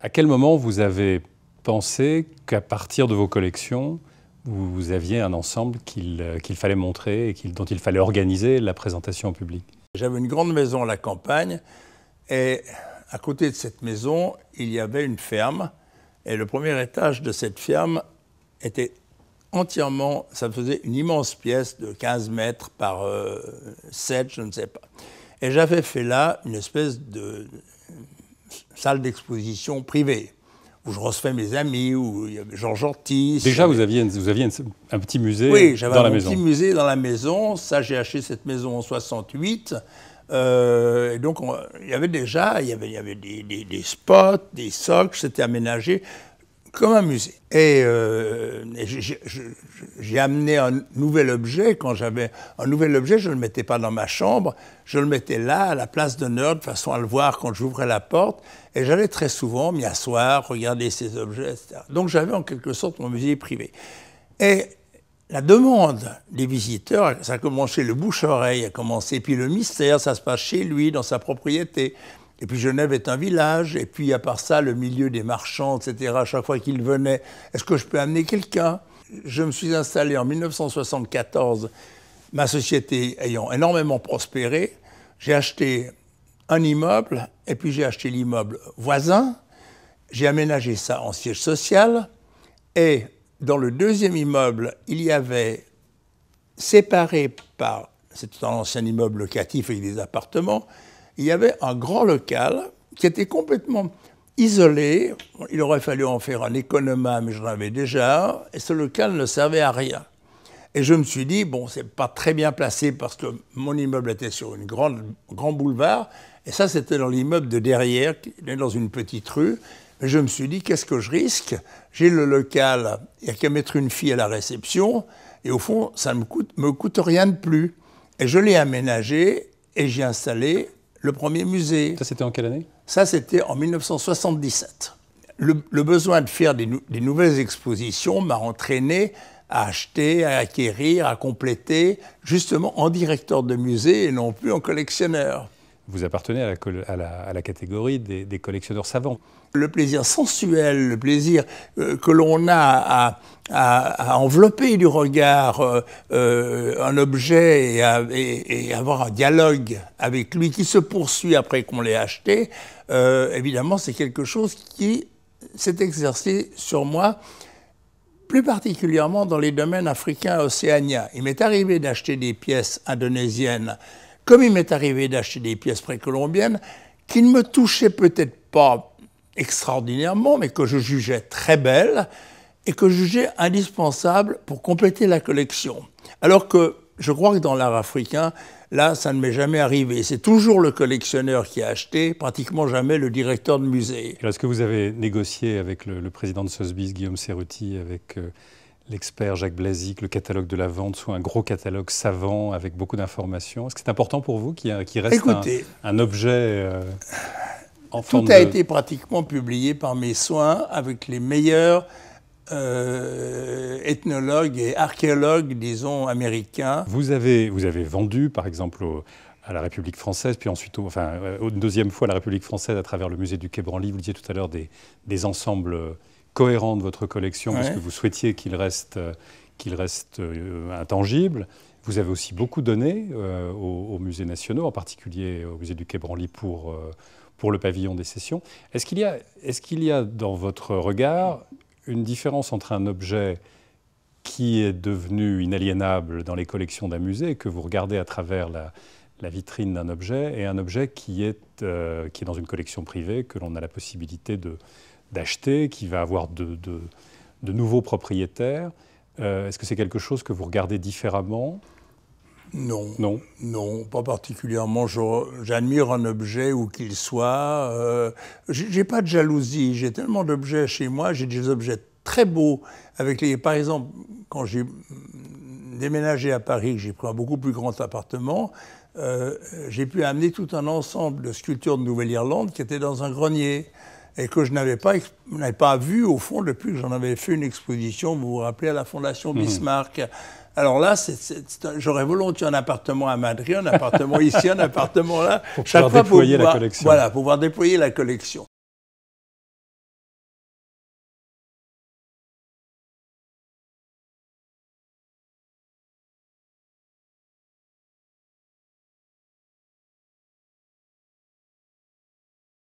À quel moment vous avez pensé qu'à partir de vos collections, vous aviez un ensemble qu'il euh, fallait montrer et dont il fallait organiser la présentation au public J'avais une grande maison à la campagne et à côté de cette maison, il y avait une ferme et le premier étage de cette ferme était entièrement, ça faisait une immense pièce de 15 mètres par 7, euh, je ne sais pas. Et j'avais fait là une espèce de salle d'exposition privée où je recevais mes amis, où il y avait Jean Gentil. Déjà, vous aviez, vous aviez un petit musée oui, dans la maison. Oui, j'avais un petit musée dans la maison. Ça, j'ai acheté cette maison en 68. Euh, et donc, il y avait déjà il y avait, y avait des, spots, des socles, c'était aménagé comme un musée. Et, euh, j'ai amené un nouvel objet. Quand j'avais un nouvel objet, je ne le mettais pas dans ma chambre, je le mettais là, à la place d'honneur, de façon à le voir quand j'ouvrais la porte. Et j'allais très souvent m'y asseoir, regarder ces objets, etc. Donc j'avais en quelque sorte mon musée privé. Et la demande des visiteurs, ça a commencé le bouche-oreille, a commencé, puis le mystère, ça se passe chez lui, dans sa propriété. Et puis Genève est un village, et puis à part ça, le milieu des marchands, etc., à chaque fois qu'ils venaient, est-ce que je peux amener quelqu'un Je me suis installé en 1974, ma société ayant énormément prospéré, j'ai acheté un immeuble, et puis j'ai acheté l'immeuble voisin, j'ai aménagé ça en siège social, et dans le deuxième immeuble, il y avait, séparé par, c'était un ancien immeuble locatif avec des appartements, il y avait un grand local qui était complètement isolé. Il aurait fallu en faire un économa, mais j'en avais déjà. Et ce local ne servait à rien. Et je me suis dit, bon, c'est pas très bien placé parce que mon immeuble était sur un grand boulevard. Et ça, c'était dans l'immeuble de derrière, dans une petite rue. Mais je me suis dit, qu'est-ce que je risque J'ai le local, il n'y a qu'à mettre une fille à la réception. Et au fond, ça ne me coûte, me coûte rien de plus. Et je l'ai aménagé et j'ai installé le premier musée. Ça, c'était en quelle année Ça, c'était en 1977. Le, besoin de faire des nouvelles expositions m'a entraîné à acheter, à acquérir, à compléter, justement en directeur de musée et non plus en collectionneur vous appartenez à la, catégorie des, collectionneurs savants. Le plaisir sensuel, le plaisir euh, que l'on a à, envelopper du regard euh, euh, un objet et, et, avoir un dialogue avec lui qui se poursuit après qu'on l'ait acheté, évidemment, c'est quelque chose qui s'est exercé sur moi plus particulièrement dans les domaines africains et océaniens. Il m'est arrivé d'acheter des pièces indonésiennes comme il m'est arrivé d'acheter des pièces précolombiennes qui ne me touchaient peut-être pas extraordinairement, mais que je jugeais très belles et que je jugeais indispensables pour compléter la collection. Alors que je crois que dans l'art africain, là, ça ne m'est jamais arrivé. C'est toujours le collectionneur qui a acheté, pratiquement jamais le directeur de musée. Est-ce que vous avez négocié avec le, président de Sotheby's, Guillaume Cerruti, avec... Euh, l'expert Jacques que le catalogue de la vente, soit un gros catalogue savant avec beaucoup d'informations Est-ce que c'est important pour vous qu'il reste un, objet euh, en en Tout a été pratiquement publié par mes soins avec les meilleurs euh, ethnologues et archéologues, disons, américains. Vous avez, vous avez vendu, par exemple, à la République française, puis ensuite, enfin, euh, une deuxième fois à la République française à travers le musée du Quai Branly, vous disiez tout à l'heure, des, des ensembles cohérent de votre collection parce que vous souhaitiez qu'il reste, euh, qu'il reste euh, intangible. Vous avez aussi beaucoup donné euh, aux, musées nationaux, en particulier au musée du Quai Branly pour, pour le pavillon des sessions. Est-ce qu'il y, a, est qu'il y a dans votre regard une différence entre un objet qui est devenu inaliénable dans les collections d'un musée, que vous regardez à travers la, la vitrine d'un objet et un objet qui est, euh, qui est dans une collection privée, que l'on a la possibilité d'acheter, qui va avoir de, nouveaux propriétaires. Euh, est-ce que c'est quelque chose que vous regardez différemment non, non, non, pas particulièrement. J'admire un objet où qu'il soit. Euh, Je j'ai pas de jalousie. J'ai tellement d'objets chez moi. J'ai des objets très beaux. Avec les, par exemple, quand j'ai déménagé à Paris, j'ai pris un beaucoup plus grand appartement. Euh, j'ai pu amener tout un ensemble de sculptures de Nouvelle-Irlande qui étaient dans un grenier et que je n'avais pas, n'avais pas vu au fond depuis que j'en avais fait une exposition, vous vous rappelez, à la Fondation mmh. Bismarck. Alors là, c'est, c'est, j'aurais volontiers un appartement à Madrid, un appartement ici, un appartement là. Pour pouvoir déployer la collection. Voilà, pouvoir déployer la collection.